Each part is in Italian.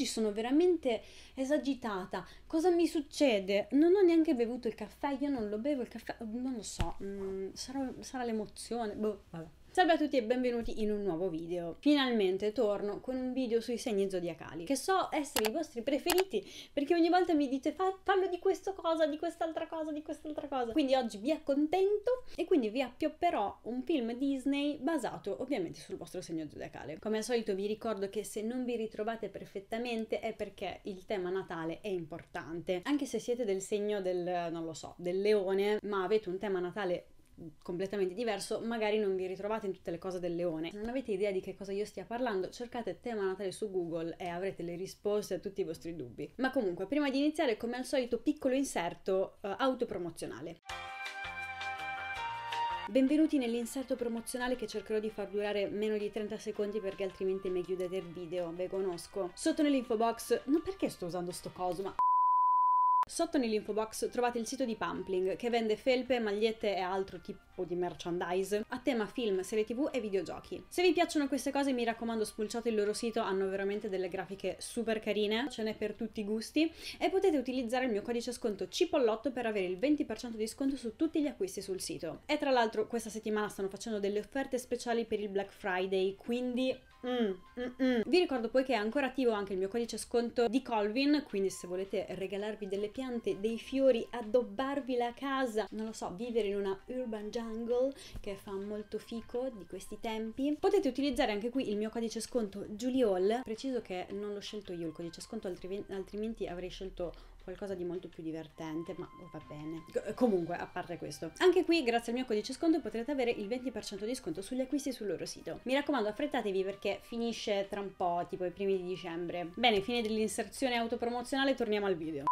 oggi sono veramente esagitata, cosa mi succede? Non ho neanche bevuto il caffè, io non lo bevo il caffè, non lo so, mh, mm, sarà, sarà l'emozione, boh, vabbè. Salve a tutti e benvenuti in un nuovo video. Finalmente torno con un video sui segni zodiacali, che so essere i vostri preferiti perché ogni volta mi dite Fa, fallo di questa cosa, di quest'altra cosa, di quest'altra cosa. Quindi oggi vi accontento e quindi vi appiopperò un film Disney basato ovviamente sul vostro segno zodiacale. Come al solito vi ricordo che se non vi ritrovate perfettamente è perché il tema natale è importante. Anche se siete del segno del, non lo so, del leone, ma avete un tema natale completamente diverso, magari non vi ritrovate in tutte le cose del leone. Se non avete idea di che cosa io stia parlando, cercate tema natale su Google e avrete le risposte a tutti i vostri dubbi. Ma comunque, prima di iniziare, come al solito, piccolo inserto eh, autopromozionale. Benvenuti nell'inserto promozionale che cercherò di far durare meno di 30 secondi perché altrimenti mi chiudete il video, ve conosco. Sotto nell'info box, non perché sto usando sto coso, ma Sotto nell'info box trovate il sito di Pampling che vende felpe, magliette e altro tipo di merchandise a tema film, serie tv e videogiochi. Se vi piacciono queste cose mi raccomando spulciate il loro sito, hanno veramente delle grafiche super carine, ce n'è per tutti i gusti e potete utilizzare il mio codice sconto cipollotto per avere il 20% di sconto su tutti gli acquisti sul sito. E tra l'altro questa settimana stanno facendo delle offerte speciali per il Black Friday, quindi Mm, mm, mm. Vi ricordo poi che è ancora attivo anche il mio codice sconto di Colvin, quindi se volete regalarvi delle piante, dei fiori, addobbarvi la casa, non lo so, vivere in una urban jungle che fa molto fico di questi tempi. Potete utilizzare anche qui il mio codice sconto Julie preciso che non l'ho scelto io il codice sconto, altrimenti avrei scelto qualcosa di molto più divertente, ma va bene. comunque, a parte questo. Anche qui, grazie al mio codice sconto, potrete avere il 20% di sconto sugli acquisti sul loro sito. Mi raccomando, affrettatevi perché finisce tra un po', tipo i primi di dicembre. Bene, fine dell'inserzione autopromozionale, torniamo al video.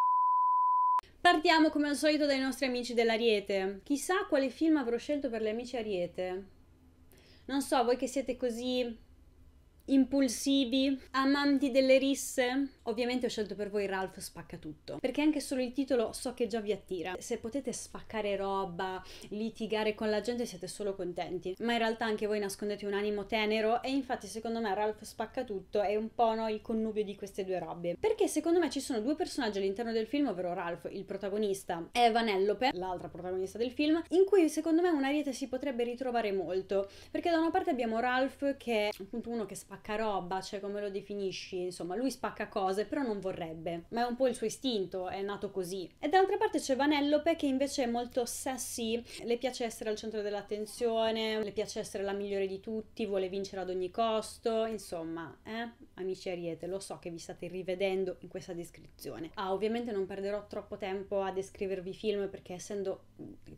Partiamo come al solito dai nostri amici dell'Ariete. Chissà quale film avrò scelto per gli amici Ariete. Non so, voi che siete così impulsivi, amanti delle risse. Ovviamente ho scelto per voi Ralph spacca tutto, perché anche solo il titolo so che già vi attira. Se potete spaccare roba, litigare con la gente siete solo contenti, ma in realtà anche voi nascondete un animo tenero e infatti secondo me Ralph spacca tutto è un po' no, il connubio di queste due robe, perché secondo me ci sono due personaggi all'interno del film, ovvero Ralph, il protagonista, e Vanellope, l'altra protagonista del film, in cui secondo me una rete si potrebbe ritrovare molto, perché da una parte abbiamo Ralph che è appunto uno che spacca roba, cioè come lo definisci, insomma, lui spacca cose, però non vorrebbe. Ma è un po' il suo istinto, è nato così. E dall'altra parte c'è Vanellope che invece è molto sassy, le piace essere al centro dell'attenzione, le piace essere la migliore di tutti, vuole vincere ad ogni costo, insomma, eh? Amici Ariete, lo so che vi state rivedendo in questa descrizione. Ah, ovviamente non perderò troppo tempo a descrivervi film perché essendo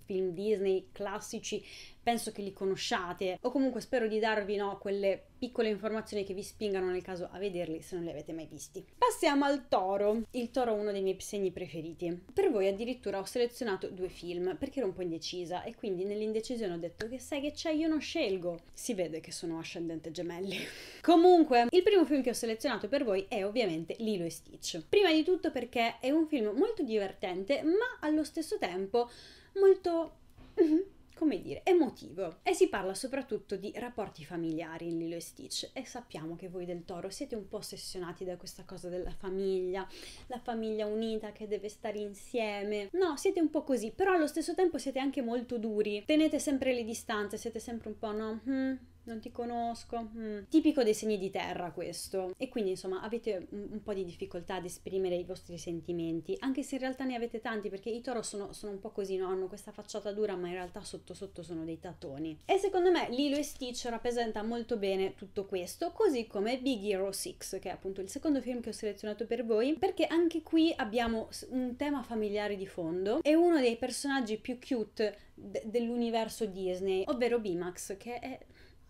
film Disney classici penso che li conosciate o comunque spero di darvi no, quelle piccole informazioni che vi spingano nel caso a vederli se non li avete mai visti. Passiamo al toro. Il toro è uno dei miei segni preferiti. Per voi addirittura ho selezionato due film perché ero un po' indecisa e quindi nell'indecisione ho detto che sai che c'è io non scelgo. Si vede che sono ascendente gemelli. Comunque, il primo film che ho selezionato per voi è ovviamente Lilo e Stitch. Prima di tutto perché è un film molto divertente ma allo stesso tempo molto mhm, come dire, emotivo e si parla soprattutto di rapporti familiari in Lilo e Stitch e sappiamo che voi del Toro siete un po' ossessionati da questa cosa della famiglia, la famiglia unita che deve stare insieme. No, siete un po' così, però allo stesso tempo siete anche molto duri. Tenete sempre le distanze, siete sempre un po' no. Hmm non ti conosco. Mm. Tipico dei segni di terra questo. E quindi insomma avete un, un, po' di difficoltà ad esprimere i vostri sentimenti, anche se in realtà ne avete tanti perché i toro sono, sono un po' così, no? hanno questa facciata dura ma in realtà sotto sotto sono dei tattoni. E secondo me Lilo e Stitch rappresenta molto bene tutto questo, così come Big Hero 6 che è appunto il secondo film che ho selezionato per voi perché anche qui abbiamo un tema familiare di fondo e uno dei personaggi più cute d- dell'universo Disney, ovvero Bimax che è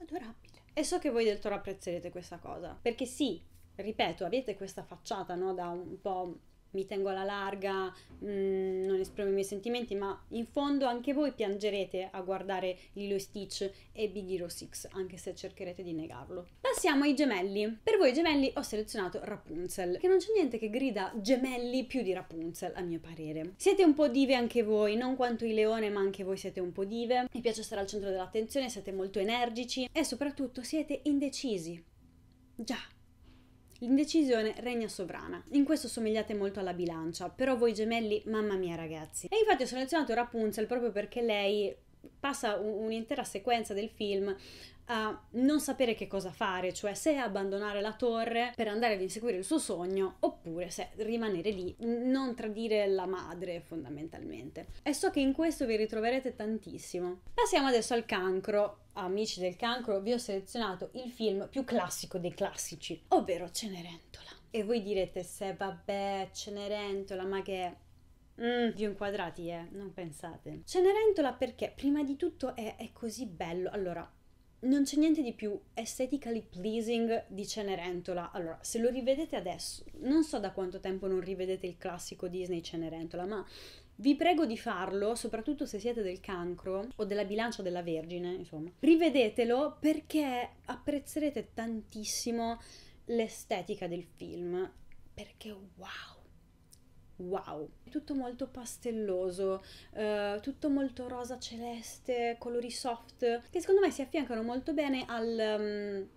adorabile. E so che voi del Toro apprezzerete questa cosa, perché sì, ripeto, avete questa facciata, no, da un po' mi tengo alla larga, mh, mm, non esprimo i miei sentimenti, ma in fondo anche voi piangerete a guardare Lilo Stitch e Big Hero 6, anche se cercherete di negarlo. Passiamo ai gemelli. Per voi gemelli ho selezionato Rapunzel, che non c'è niente che grida gemelli più di Rapunzel, a mio parere. Siete un po' dive anche voi, non quanto i leone, ma anche voi siete un po' dive. Vi piace stare al centro dell'attenzione, siete molto energici e soprattutto siete indecisi. Già, L'indecisione regna sovrana. In questo somigliate molto alla bilancia, però voi gemelli, mamma mia ragazzi. E infatti ho selezionato Rapunzel proprio perché lei passa un'intera sequenza del film a non sapere che cosa fare, cioè se abbandonare la torre per andare ad inseguire il suo sogno oppure se rimanere lì, non tradire la madre fondamentalmente. E so che in questo vi ritroverete tantissimo. Passiamo adesso al cancro. Amici del cancro, vi ho selezionato il film più classico dei classici, ovvero Cenerentola. E voi direte se vabbè, Cenerentola, ma che Mm, vi ho inquadrati, eh, non pensate. Cenerentola perché prima di tutto è, è così bello. Allora, non c'è niente di più aesthetically pleasing di Cenerentola. Allora, se lo rivedete adesso, non so da quanto tempo non rivedete il classico Disney Cenerentola, ma vi prego di farlo, soprattutto se siete del cancro o della bilancia della Vergine, insomma. Rivedetelo perché apprezzerete tantissimo l'estetica del film, perché wow! wow, tutto molto pastelloso, eh, tutto molto rosa celeste, colori soft, che secondo me si affiancano molto bene al... Um,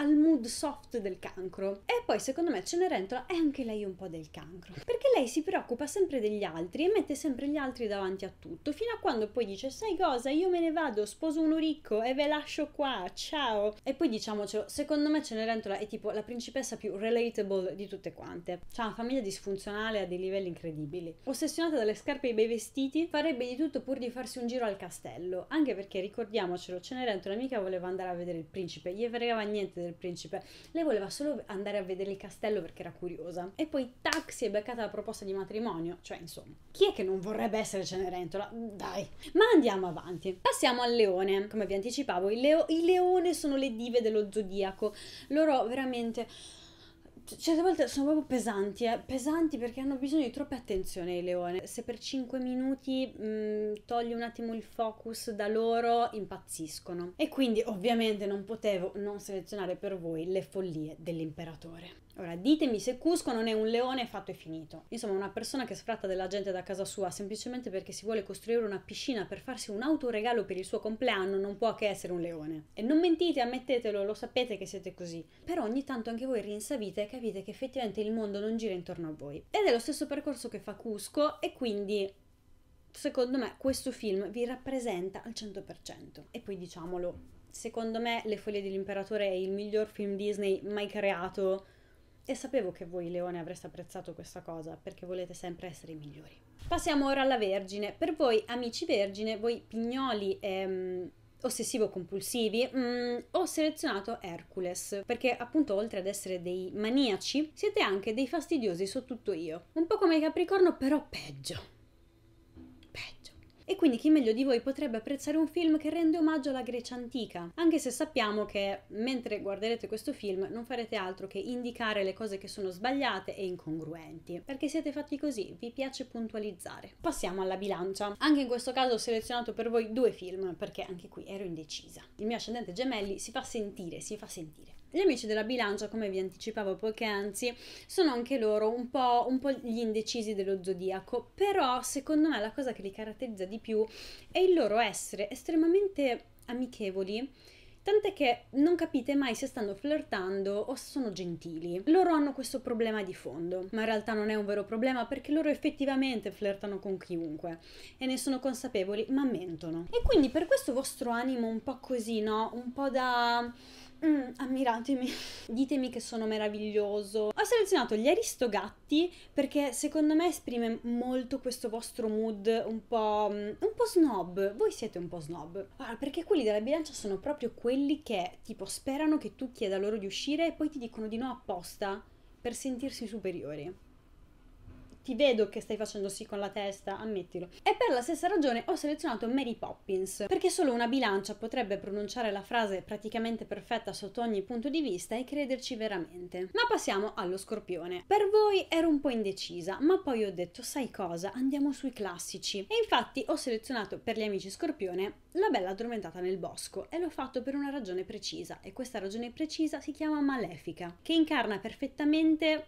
al mood soft del cancro. E poi secondo me Cenerentola è anche lei un po' del cancro, perché lei si preoccupa sempre degli altri e mette sempre gli altri davanti a tutto, fino a quando poi dice sai cosa, io me ne vado, sposo uno ricco e ve lascio qua, ciao. E poi diciamocelo, secondo me Cenerentola è tipo la principessa più relatable di tutte quante. C'ha una famiglia disfunzionale a dei livelli incredibili. Ossessionata dalle scarpe e i bei vestiti, farebbe di tutto pur di farsi un giro al castello, anche perché ricordiamocelo, Cenerentola mica voleva andare a vedere il principe, gli fregava niente del del principe. Lei voleva solo andare a vedere il castello perché era curiosa. E poi tac si è beccata la proposta di matrimonio. Cioè, insomma, chi è che non vorrebbe essere Cenerentola? Dai. Ma andiamo avanti. Passiamo al leone. Come vi anticipavo, il leo- i leone sono le dive dello zodiaco. Loro veramente certe volte sono proprio pesanti, eh? pesanti perché hanno bisogno di troppa attenzione i leoni. Se per 5 minuti mh, mhmm, togli un attimo il focus da loro, impazziscono. E quindi ovviamente non potevo non selezionare per voi le follie dell'imperatore. Ora, ditemi se Cusco non è un leone fatto e finito. Insomma, una persona che sfratta della gente da casa sua semplicemente perché si vuole costruire una piscina per farsi un autoregalo per il suo compleanno non può che essere un leone. E non mentite, ammettetelo, lo sapete che siete così. Però ogni tanto anche voi rinsavite e capite che effettivamente il mondo non gira intorno a voi. Ed è lo stesso percorso che fa Cusco e quindi secondo me questo film vi rappresenta al 100%. E poi diciamolo, secondo me Le foglie dell'imperatore è il miglior film Disney mai creato e sapevo che voi, Leone, avreste apprezzato questa cosa perché volete sempre essere i migliori. Passiamo ora alla Vergine. Per voi, amici Vergine, voi pignoli ehm, ossessivo-compulsivi, mm, ho selezionato Hercules perché, appunto, oltre ad essere dei maniaci, siete anche dei fastidiosi su tutto io. Un po' come Capricorno, però peggio. E quindi chi meglio di voi potrebbe apprezzare un film che rende omaggio alla Grecia antica, anche se sappiamo che mentre guarderete questo film non farete altro che indicare le cose che sono sbagliate e incongruenti, perché siete fatti così, vi piace puntualizzare. Passiamo alla bilancia. Anche in questo caso ho selezionato per voi due film, perché anche qui ero indecisa. Il mio ascendente gemelli si fa sentire, si fa sentire. Gli amici della bilancia, come vi anticipavo anzi, sono anche loro un po', un po', gli indecisi dello zodiaco, però secondo me la cosa che li caratterizza di più è il loro essere estremamente amichevoli, tant'è che non capite mai se stanno flirtando o se sono gentili. Loro hanno questo problema di fondo, ma in realtà non è un vero problema perché loro effettivamente flirtano con chiunque e ne sono consapevoli, ma mentono. E quindi per questo vostro animo un po' così, no? Un po' da Mm, ammiratemi, ditemi che sono meraviglioso. Ho selezionato gli Aristogatti perché secondo me esprime molto questo vostro mood un po', mm, un po' snob. Voi siete un po' snob. Allora, perché quelli della bilancia sono proprio quelli che tipo sperano che tu chieda loro di uscire e poi ti dicono di no apposta per sentirsi superiori ti vedo che stai facendo sì con la testa, ammettilo. E per la stessa ragione ho selezionato Mary Poppins, perché solo una bilancia potrebbe pronunciare la frase praticamente perfetta sotto ogni punto di vista e crederci veramente. Ma passiamo allo scorpione. Per voi ero un po' indecisa, ma poi ho detto, sai cosa, andiamo sui classici. E infatti ho selezionato per gli amici scorpione La bella addormentata nel bosco e l'ho fatto per una ragione precisa e questa ragione precisa si chiama Malefica, che incarna perfettamente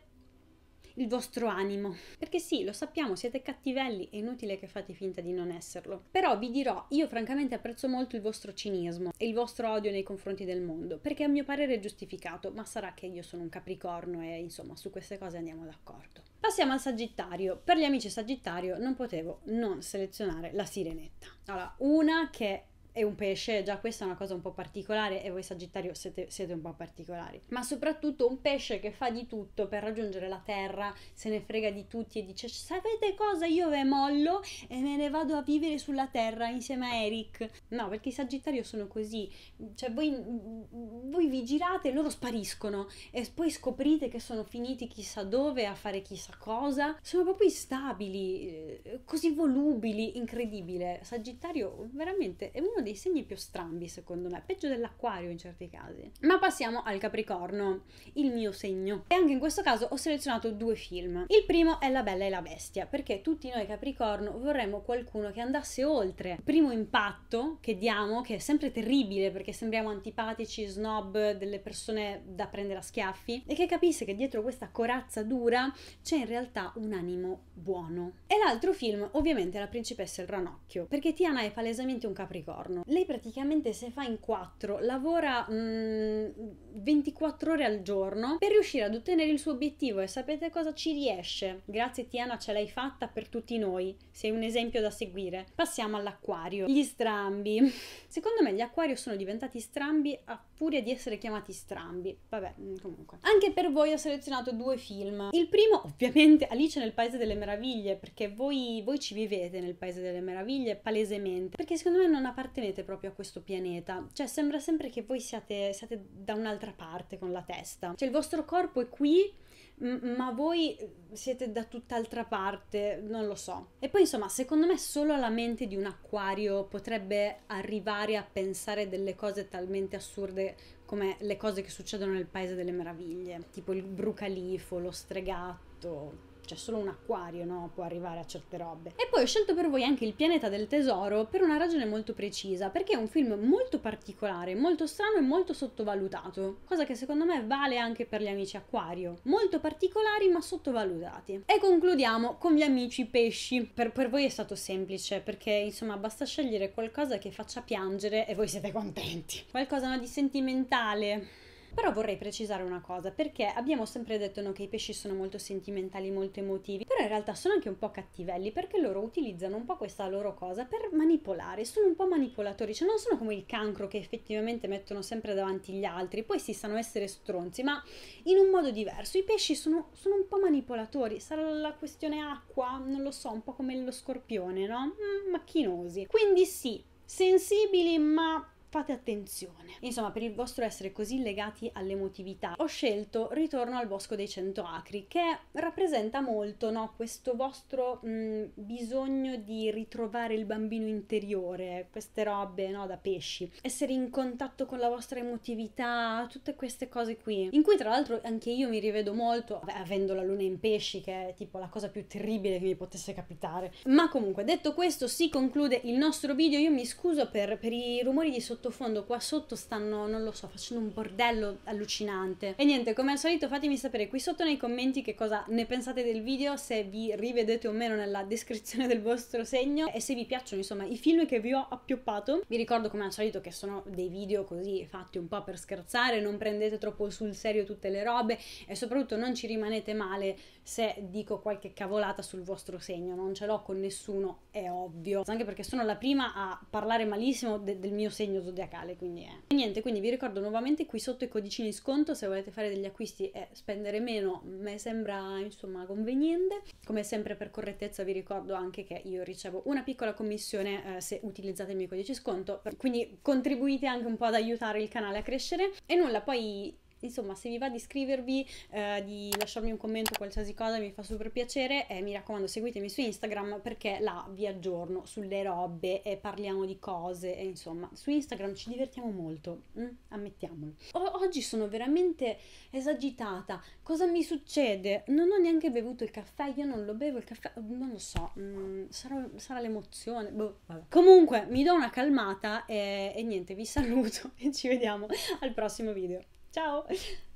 il vostro animo. Perché sì, lo sappiamo, siete cattivelli, è inutile che fate finta di non esserlo. Però vi dirò, io francamente apprezzo molto il vostro cinismo e il vostro odio nei confronti del mondo, perché a mio parere è giustificato, ma sarà che io sono un capricorno e insomma su queste cose andiamo d'accordo. Passiamo al Sagittario. Per gli amici Sagittario non potevo non selezionare la Sirenetta. Allora, una che è un pesce, già questa è una cosa un po' particolare e voi Sagittario siete, siete, un po' particolari. Ma soprattutto un pesce che fa di tutto per raggiungere la terra, se ne frega di tutti e dice sapete cosa io ve mollo e me ne vado a vivere sulla terra insieme a Eric. No, perché i Sagittario sono così, cioè voi, voi vi girate e loro spariscono e poi scoprite che sono finiti chissà dove a fare chissà cosa. Sono proprio instabili, eh, così volubili, incredibile. Sagittario veramente è uno dei segni più strambi secondo me, peggio dell'acquario in certi casi. Ma passiamo al Capricorno, il mio segno. E anche in questo caso ho selezionato due film. Il primo è La Bella e la Bestia, perché tutti noi Capricorno vorremmo qualcuno che andasse oltre. Il primo impatto che diamo, che è sempre terribile perché sembriamo antipatici, snob, delle persone da prendere a schiaffi, e che capisse che dietro questa corazza dura c'è in realtà un animo buono. E l'altro film ovviamente è La principessa e il ranocchio, perché Tiana è palesemente un Capricorno giorno. Lei praticamente se fa in quattro, lavora mh, mm, 24 ore al giorno per riuscire ad ottenere il suo obiettivo e sapete cosa ci riesce? Grazie Tiana, ce l'hai fatta per tutti noi, sei un esempio da seguire. Passiamo all'acquario. Gli strambi. Secondo me gli acquario sono diventati strambi a furia di essere chiamati strambi. Vabbè, mm, comunque. Anche per voi ho selezionato due film. Il primo, ovviamente, Alice nel Paese delle Meraviglie, perché voi, voi ci vivete nel Paese delle Meraviglie, palesemente, perché secondo me non appartiene appartenete proprio a questo pianeta, cioè sembra sempre che voi siate, siate da un'altra parte con la testa, cioè il vostro corpo è qui ma voi siete da tutt'altra parte, non lo so. E poi insomma, secondo me solo la mente di un acquario potrebbe arrivare a pensare delle cose talmente assurde come le cose che succedono nel Paese delle Meraviglie, tipo il brucalifo, lo stregato, cioè solo un acquario no? può arrivare a certe robe. E poi ho scelto per voi anche Il pianeta del tesoro per una ragione molto precisa, perché è un film molto particolare, molto strano e molto sottovalutato, cosa che secondo me vale anche per gli amici acquario, molto particolari ma sottovalutati. E concludiamo con gli amici pesci, per, per voi è stato semplice perché insomma basta scegliere qualcosa che faccia piangere e voi siete contenti, qualcosa no, di sentimentale però vorrei precisare una cosa, perché abbiamo sempre detto no, che i pesci sono molto sentimentali, molto emotivi, però in realtà sono anche un po' cattivelli perché loro utilizzano un po' questa loro cosa per manipolare, sono un po' manipolatori, cioè non sono come il cancro che effettivamente mettono sempre davanti gli altri, poi si sanno essere stronzi, ma in un modo diverso. I pesci sono, sono un po' manipolatori, sarà la questione acqua, non lo so, un po' come lo scorpione, no? Mm, macchinosi. Quindi sì, sensibili ma fate attenzione. Insomma, per il vostro essere così legati all'emotività, ho scelto Ritorno al Bosco dei Cento Acri, che rappresenta molto no, questo vostro mh, bisogno di ritrovare il bambino interiore, queste robe no, da pesci, essere in contatto con la vostra emotività, tutte queste cose qui, in cui tra l'altro anche io mi rivedo molto, beh, avendo la luna in pesci, che è tipo la cosa più terribile che mi potesse capitare. Ma comunque, detto questo, si conclude il nostro video, io mi scuso per, per i rumori di sottofondo sottofondo qua sotto stanno, non lo so, facendo un bordello allucinante. E niente, come al solito fatemi sapere qui sotto nei commenti che cosa ne pensate del video, se vi rivedete o meno nella descrizione del vostro segno e se vi piacciono insomma i film che vi ho appioppato. Vi ricordo come al solito che sono dei video così fatti un po' per scherzare, non prendete troppo sul serio tutte le robe e soprattutto non ci rimanete male se dico qualche cavolata sul vostro segno, non ce l'ho con nessuno, è ovvio. Anche perché sono la prima a parlare malissimo de del mio segno zodiacale, quindi è. E niente, quindi vi ricordo nuovamente qui sotto i codicini sconto se volete fare degli acquisti e spendere meno, me sembra insomma conveniente. Come sempre per correttezza vi ricordo anche che io ricevo una piccola commissione eh, se utilizzate il mio codice sconto, quindi contribuite anche un po' ad aiutare il canale a crescere. E nulla, poi insomma, se vi va di iscrivervi, eh, di lasciarmi un commento, qualsiasi cosa mi fa super piacere e mi raccomando seguitemi su Instagram perché là vi aggiorno sulle robe e parliamo di cose e insomma, su Instagram ci divertiamo molto, mm? ammettiamolo. O- oggi sono veramente esagitata, cosa mi succede? Non ho neanche bevuto il caffè, io non lo bevo il caffè, non lo so, mm, sarà, sarà, l'emozione, boh, Comunque, mi do una calmata e, e niente, vi saluto e ci vediamo al prossimo video. Ciao.